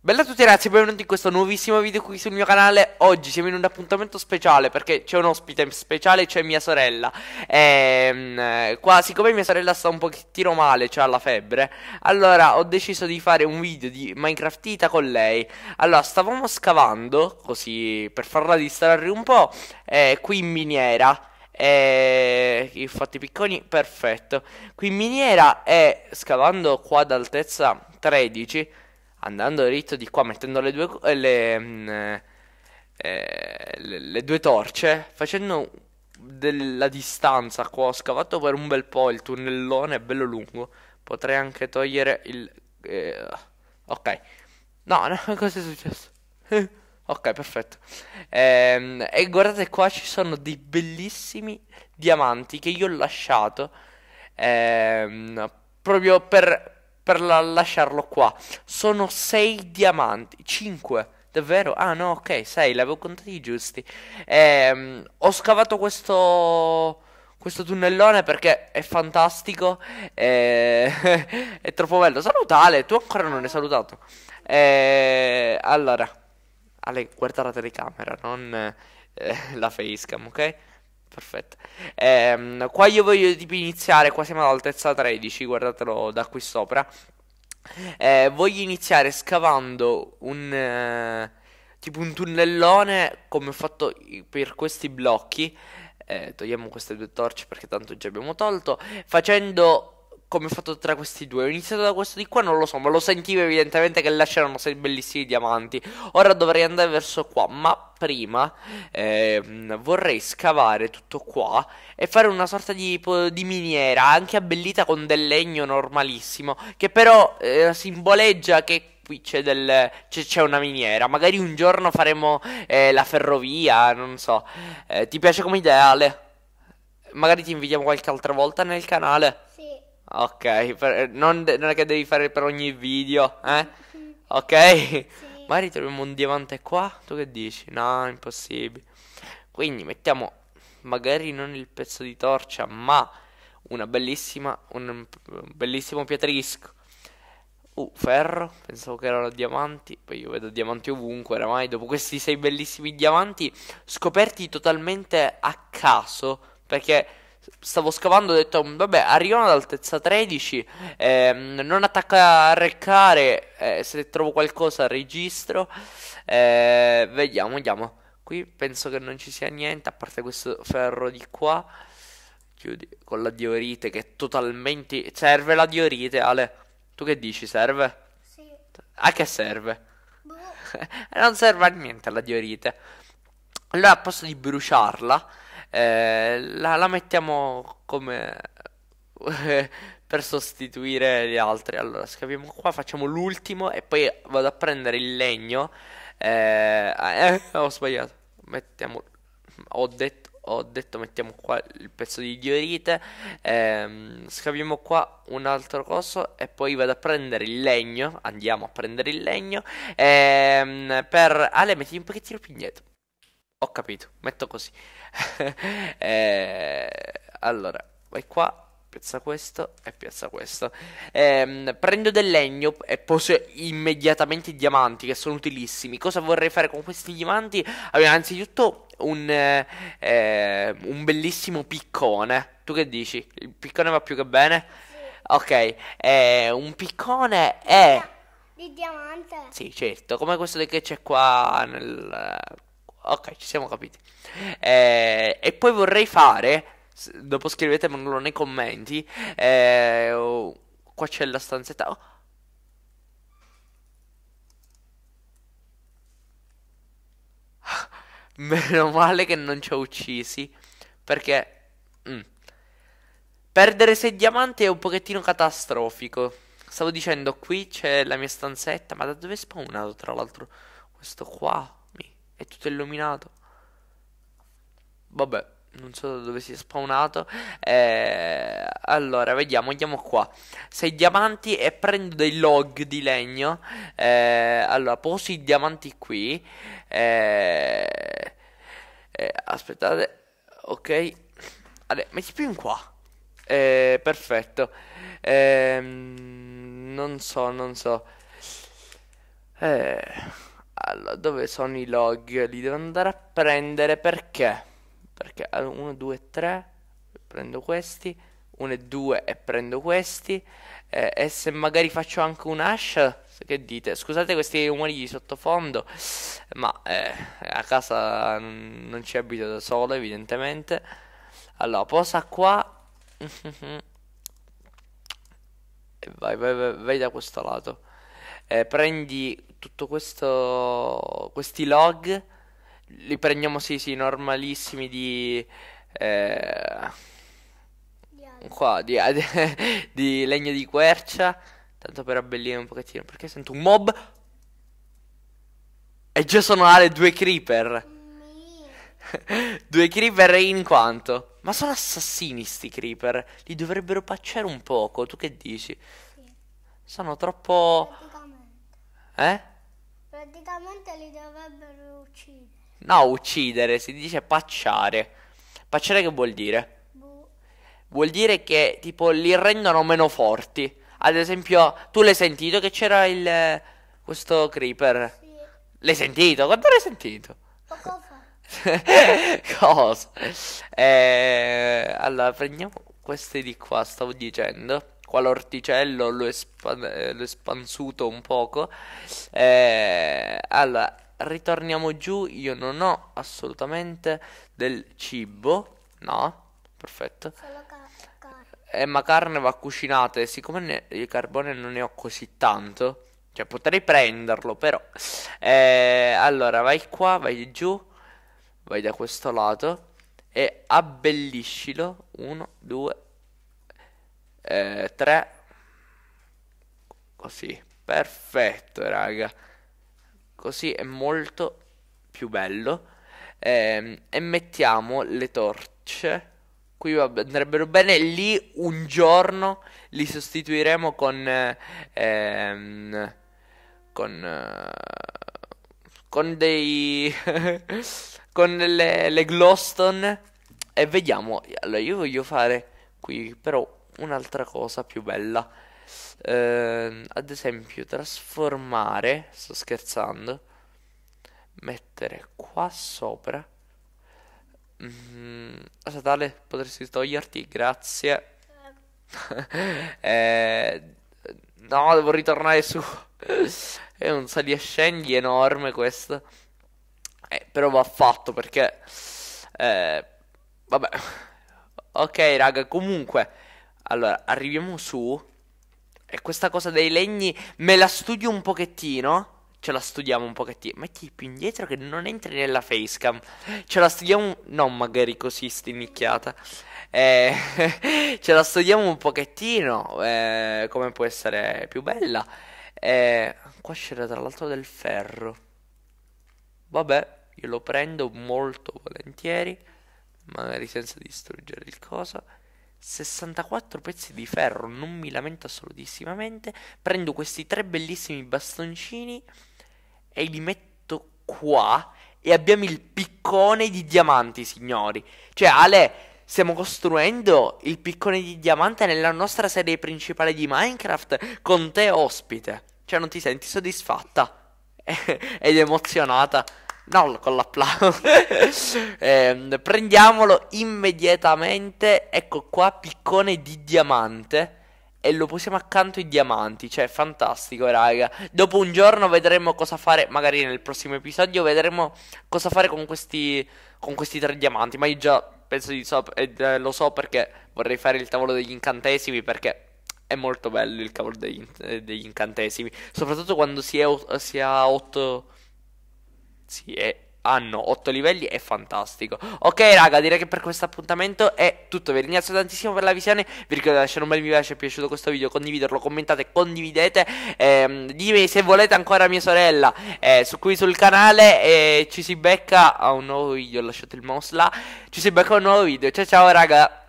Bella a tutti ragazzi, benvenuti in questo nuovissimo video qui sul mio canale Oggi siamo in un appuntamento speciale perché c'è un ospite speciale, c'è mia sorella e, ehm, qua, siccome mia sorella sta un pochettino male, cioè ha la febbre Allora ho deciso di fare un video di Minecraftita con lei Allora stavamo scavando, così per farla distrarre un po' eh, Qui in miniera e eh, ho fatto i picconi, perfetto Qui in miniera e scavando qua ad altezza 13 andando dritto di qua, mettendo le due, eh, le, mm, eh, le, le due torce, facendo della distanza qua, ho scavato per un bel po', il tunnellone è bello lungo, potrei anche togliere il... Eh, ok, no, no, cosa è successo? ok, perfetto. Ehm, e guardate qua ci sono dei bellissimi diamanti che io ho lasciato ehm, proprio per per la- lasciarlo qua. Sono 6 diamanti, 5. Davvero? Ah no, ok, 6, l'avevo contati giusti. Ehm, ho scavato questo questo tunnellone perché è fantastico. E... Eh, è troppo bello. Salutale, tu ancora non hai salutato. E... Eh, allora, Ale, guarda la telecamera, non eh, la facecam, ok? perfetto. Ehm, qua io voglio tipo iniziare, qua siamo all'altezza 13, guardatelo da qui sopra. Eh, voglio iniziare scavando un... Eh, tipo un tunnellone come ho fatto per questi blocchi. Eh, togliamo queste due torce perché tanto già abbiamo tolto. Facendo come ho fatto tra questi due. Ho iniziato da questo di qua, non lo so, ma lo sentivo evidentemente che là c'erano sei bellissimi diamanti. Ora dovrei andare verso qua, ma prima eh, vorrei scavare tutto qua e fare una sorta di, di, miniera, anche abbellita con del legno normalissimo, che però eh, simboleggia che qui c'è, del, c'è, una miniera. Magari un giorno faremo eh, la ferrovia, non so. Eh, ti piace come ideale? Magari ti invidiamo qualche altra volta nel canale. Sì. Ok, per, non, de- non, è che devi fare per ogni video, eh? Ok? Sì. Magari troviamo un diamante qua? Tu che dici? No, impossibile. Quindi mettiamo magari non il pezzo di torcia, ma una bellissima, un, un bellissimo piatrisco. Uh, ferro, pensavo che erano diamanti, poi io vedo diamanti ovunque, oramai dopo questi sei bellissimi diamanti scoperti totalmente a caso, perché Stavo scavando, ho detto, vabbè, arrivano ad altezza 13, ehm, non attacca a reccare, eh, se trovo qualcosa registro, eh, vediamo, vediamo. Qui penso che non ci sia niente, a parte questo ferro di qua. Chiudi con la diorite che è totalmente... Serve la diorite, Ale? Tu che dici, serve? Sì. A che serve? Boh. non serve a niente la diorite. Allora, a posto di bruciarla eh, la, la, mettiamo come per sostituire gli altri. Allora, scaviamo qua, facciamo l'ultimo e poi vado a prendere il legno. Eh, eh, ho sbagliato. Mettiamo, ho detto, ho detto mettiamo qua il pezzo di diorite. Ehm, scaviamo qua un altro coso e poi vado a prendere il legno. Andiamo a prendere il legno. Ehm, per Ale, metti un pochettino più indietro. Ho capito, metto così. eh, allora, vai qua. Piazza questo e piazza questo. Eh, prendo del legno e poso immediatamente i diamanti che sono utilissimi. Cosa vorrei fare con questi diamanti? Allora, innanzitutto un, eh, un bellissimo piccone. Tu che dici? Il piccone va più che bene? Ok, eh, un piccone è... Di diamante? Sì, certo, come questo che c'è qua nel ok, ci siamo capiti. Eh, e poi vorrei fare, dopo scrivetemelo nei commenti, eh, oh, qua c'è la stanzetta... Oh. Meno male che non ci ho uccisi, perché... Mm. Perdere 6 diamanti è un pochettino catastrofico. Stavo dicendo, qui c'è la mia stanzetta, ma da dove è spawnato tra l'altro questo qua? è tutto illuminato. Vabbè, non so da dove sia spawnato. Eh, allora, vediamo, andiamo qua. Sei diamanti e prendo dei log di legno. Eh, allora, posi i diamanti qui. Eh, eh aspettate, ok. Allora, metti più in qua. Eh, perfetto. Ehm, non so, non so. Eh... Allora, dove sono i log? Li devo andare a prendere perché? Perché 1, 2, 3, prendo questi, 1 e 2 e prendo questi, eh, e se magari faccio anche un hash, che dite? Scusate questi rumori di sottofondo, ma eh, a casa non ci abito da solo evidentemente. Allora, posa qua. e vai, vai, vai, vai da questo lato eh, prendi tutto questo, questi log, li prendiamo sì sì normalissimi di... Eh, qua, di, di legno di quercia, tanto per abbellire un pochettino, perché sento un mob e già sono alle due creeper. due creeper in quanto? Ma sono assassini sti creeper. Li dovrebbero pacciare un poco. Tu che dici? Sì. Sono troppo. Eh? Praticamente li dovrebbero uccidere. No, uccidere, si dice pacciare. Pacciare che vuol dire? Bu. Boh. Vuol dire che tipo li rendono meno forti. Ad esempio, tu l'hai sentito che c'era il questo creeper? Sì. L'hai sentito? Quando l'hai sentito? Poco fa. Cosa? Eh, allora, prendiamo queste di qua, stavo dicendo qua l'orticello l'ho, espan- l'ho espansuto un poco. Eh, allora, ritorniamo giù, io non ho assolutamente del cibo, no? Perfetto. Solo carne. Eh, ma carne va cucinata e siccome ne- il carbone non ne ho così tanto, cioè potrei prenderlo però. Eh, allora, vai qua, vai giù, vai da questo lato e abbelliscilo. 1, 2, eh, 3 così perfetto raga così è molto più bello eh, e mettiamo le torce qui andrebbero bene lì un giorno li sostituiremo con ehm, con con dei con le, le glowstone e vediamo allora io voglio fare qui però un'altra cosa più bella. Eh, ad esempio, trasformare, sto scherzando, mettere qua sopra. Mm, Satale, potresti toglierti? Grazie. eh, no, devo ritornare su. È un sali e scendi enorme questo. Eh, però va fatto perché... Eh, vabbè. Ok, raga, comunque... Allora, arriviamo su. E questa cosa dei legni me la studio un pochettino. Ce la studiamo un pochettino. Metti più indietro che non entri nella facecam. Ce la studiamo. Non magari così stimmicchiata. Eh, ce la studiamo un pochettino. Eh, come può essere più bella. Eh, qua c'era tra l'altro del ferro. Vabbè, io lo prendo molto volentieri. Magari senza distruggere il coso. 64 pezzi di ferro, non mi lamento assolutissimamente. Prendo questi tre bellissimi bastoncini e li metto qua e abbiamo il piccone di diamanti, signori. Cioè, Ale, stiamo costruendo il piccone di diamante nella nostra serie principale di Minecraft con te ospite. Cioè, non ti senti soddisfatta ed emozionata? non con l'applauso. eh, prendiamolo immediatamente. Ecco qua, piccone di diamante. E lo posiamo accanto ai diamanti. Cioè, fantastico, raga. Dopo un giorno vedremo cosa fare. Magari nel prossimo episodio vedremo cosa fare con questi, con questi tre diamanti. Ma io già penso di so, eh, lo so perché vorrei fare il tavolo degli incantesimi. Perché è molto bello il cavolo degli, eh, degli incantesimi. Soprattutto quando si, ha otto sì, è hanno 8 livelli è fantastico ok raga direi che per questo appuntamento è tutto vi ringrazio tantissimo per la visione vi ricordo di lasciare un bel mi piace se è piaciuto questo video condividerlo commentate condividete ehm, ditemi se volete ancora mia sorella eh, su qui sul canale eh, ci si becca a un nuovo video lasciate il mouse là ci si becca a un nuovo video ciao ciao raga